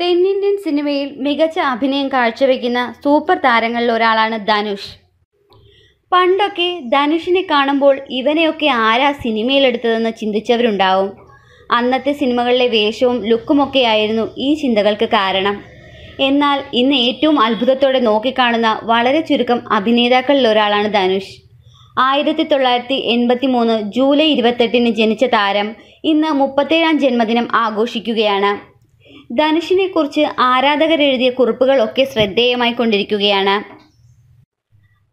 തെന്നിന്ത്യൻ സിനിമയിൽ മികച്ച അഭിനയം കാഴ്ചവെക്കുന്ന സൂപ്പർ താരങ്ങളിൽ ഒരാളാണ് ധനുഷ് പണ്ടൊക്കെ ധനുഷിനെ കാണുമ്പോൾ ഇവനെയൊക്കെ ആരാ സിനിമയിലെടുത്തതെന്ന് ചിന്തിച്ചവരുണ്ടാവും അന്നത്തെ സിനിമകളിലെ വേഷവും ലുക്കുമൊക്കെ ആയിരുന്നു ഈ ചിന്തകൾക്ക് കാരണം എന്നാൽ ഇന്ന് ഏറ്റവും അത്ഭുതത്തോടെ നോക്കിക്കാണുന്ന വളരെ ചുരുക്കം അഭിനേതാക്കളിൽ ഒരാളാണ് ധനുഷ് ആയിരത്തി തൊള്ളായിരത്തി എൺപത്തി മൂന്ന് ജൂലൈ ഇരുപത്തെട്ടിന് ജനിച്ച താരം ഇന്ന് മുപ്പത്തേഴാം ജന്മദിനം ആഘോഷിക്കുകയാണ് ധനുഷിനെ കുറിച്ച് ആരാധകർ കുറിപ്പുകൾ കുറിപ്പുകളൊക്കെ ശ്രദ്ധേയമായി കൊണ്ടിരിക്കുകയാണ്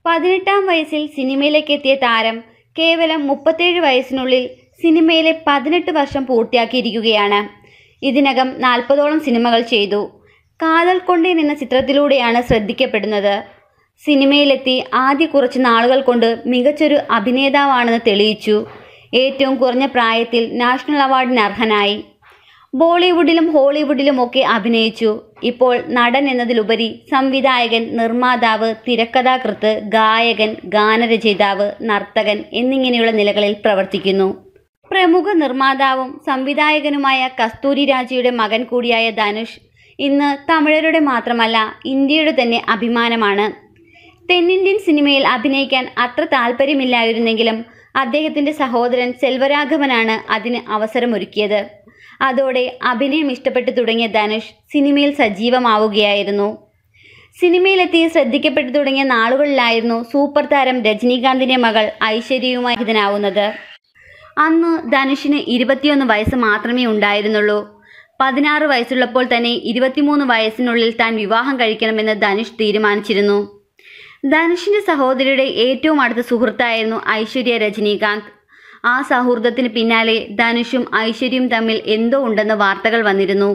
പതിനെട്ടാം വയസ്സിൽ സിനിമയിലേക്കെത്തിയ താരം കേവലം മുപ്പത്തേഴ് വയസ്സിനുള്ളിൽ സിനിമയിലെ പതിനെട്ട് വർഷം പൂർത്തിയാക്കിയിരിക്കുകയാണ് ഇതിനകം നാൽപ്പതോളം സിനിമകൾ ചെയ്തു കാതൽ കൊണ്ടേൻ എന്ന ചിത്രത്തിലൂടെയാണ് ശ്രദ്ധിക്കപ്പെടുന്നത് സിനിമയിലെത്തി ആദ്യ കുറച്ച് നാളുകൾ കൊണ്ട് മികച്ചൊരു അഭിനേതാവാണെന്ന് തെളിയിച്ചു ഏറ്റവും കുറഞ്ഞ പ്രായത്തിൽ നാഷണൽ അവാർഡിന് അർഹനായി ബോളിവുഡിലും ഹോളിവുഡിലും ഒക്കെ അഭിനയിച്ചു ഇപ്പോൾ നടൻ എന്നതിലുപരി സംവിധായകൻ നിർമ്മാതാവ് തിരക്കഥാകൃത്ത് ഗായകൻ ഗാനരചയിതാവ് നർത്തകൻ എന്നിങ്ങനെയുള്ള നിലകളിൽ പ്രവർത്തിക്കുന്നു പ്രമുഖ നിർമ്മാതാവും സംവിധായകനുമായ കസ്തൂരി രാജയുടെ മകൻ കൂടിയായ ധനുഷ് ഇന്ന് തമിഴരുടെ മാത്രമല്ല ഇന്ത്യയുടെ തന്നെ അഭിമാനമാണ് തെന്നിന്ത്യൻ സിനിമയിൽ അഭിനയിക്കാൻ അത്ര താല്പര്യമില്ലായിരുന്നെങ്കിലും അദ്ദേഹത്തിൻ്റെ സഹോദരൻ സെൽവരാഘവനാണ് അതിന് അവസരമൊരുക്കിയത് അതോടെ അഭിനയം ഇഷ്ടപ്പെട്ടു തുടങ്ങിയ ധനുഷ് സിനിമയിൽ സജീവമാവുകയായിരുന്നു സിനിമയിലെത്തി ശ്രദ്ധിക്കപ്പെട്ടു തുടങ്ങിയ നാളുകളിലായിരുന്നു സൂപ്പർ താരം രജനീകാന്തിൻ്റെ മകൾ ഐശ്വര്യയുമായി ഇതിനാവുന്നത് അന്ന് ധനുഷിന് ഇരുപത്തിയൊന്ന് വയസ്സ് മാത്രമേ ഉണ്ടായിരുന്നുള്ളൂ പതിനാറ് വയസ്സുള്ളപ്പോൾ തന്നെ ഇരുപത്തിമൂന്ന് വയസ്സിനുള്ളിൽ താൻ വിവാഹം കഴിക്കണമെന്ന് ധനുഷ് തീരുമാനിച്ചിരുന്നു ധനുഷിൻ്റെ സഹോദരിയുടെ ഏറ്റവും അടുത്ത സുഹൃത്തായിരുന്നു ഐശ്വര്യ രജനീകാന്ത് ആ സൗഹൃദത്തിന് പിന്നാലെ ധനുഷും ഐശ്വര്യയും തമ്മിൽ എന്തോ ഉണ്ടെന്ന വാർത്തകൾ വന്നിരുന്നു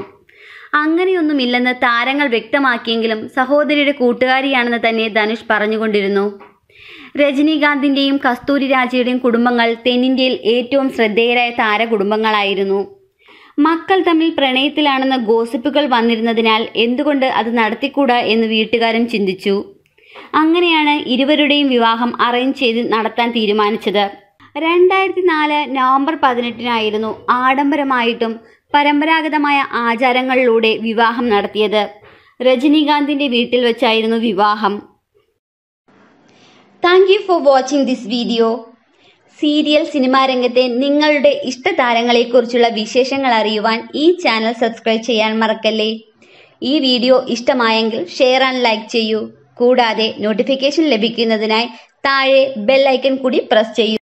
അങ്ങനെയൊന്നുമില്ലെന്ന് താരങ്ങൾ വ്യക്തമാക്കിയെങ്കിലും സഹോദരിയുടെ കൂട്ടുകാരിയാണെന്ന് തന്നെ ധനുഷ് പറഞ്ഞുകൊണ്ടിരുന്നു രജനീകാന്തിൻ്റെയും കസ്തൂരി രാജയുടെയും കുടുംബങ്ങൾ തെന്നിന്ത്യയിൽ ഏറ്റവും ശ്രദ്ധേയരായ താരകുടുംബങ്ങളായിരുന്നു മക്കൾ തമ്മിൽ പ്രണയത്തിലാണെന്ന ഗോസിപ്പുകൾ വന്നിരുന്നതിനാൽ എന്തുകൊണ്ട് അത് നടത്തിക്കൂടാ എന്ന് വീട്ടുകാരും ചിന്തിച്ചു അങ്ങനെയാണ് ഇരുവരുടെയും വിവാഹം അറേഞ്ച് ചെയ്ത് നടത്താൻ തീരുമാനിച്ചത് രണ്ടായിരത്തി നാല് നവംബർ പതിനെട്ടിനായിരുന്നു ആഡംബരമായിട്ടും പരമ്പരാഗതമായ ആചാരങ്ങളിലൂടെ വിവാഹം നടത്തിയത് രജനീകാന്തിൻ്റെ വീട്ടിൽ വെച്ചായിരുന്നു വിവാഹം thank you for watching this video serial cinema രംഗത്തെ നിങ്ങളുടെ ഇഷ്ടതാരങ്ങളെക്കുറിച്ചുള്ള വിശേഷങ്ങൾ അറിയുവാൻ ഈ ചാനൽ സബ്സ്ക്രൈബ് ചെയ്യാൻ മറക്കല്ലേ ഈ വീഡിയോ ഇഷ്ടമായെങ്കിൽ ഷെയർ ആൻഡ് ലൈക്ക് ചെയ്യൂ കൂടാതെ നോട്ടിഫിക്കേഷൻ ലഭിക്കുന്നതിനായി താഴെ ബെൽ ഐക്കൺ കൂടി പ്രസ് ചെയ്യൂ